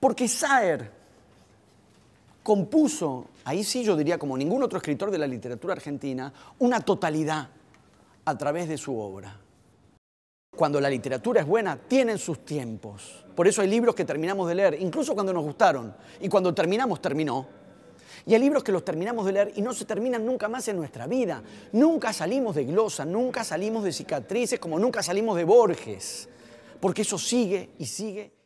Porque Saer compuso, ahí sí yo diría como ningún otro escritor de la literatura argentina, una totalidad a través de su obra. Cuando la literatura es buena, tienen sus tiempos. Por eso hay libros que terminamos de leer, incluso cuando nos gustaron, y cuando terminamos, terminó. Y hay libros que los terminamos de leer y no se terminan nunca más en nuestra vida. Nunca salimos de glosa, nunca salimos de cicatrices, como nunca salimos de Borges, porque eso sigue y sigue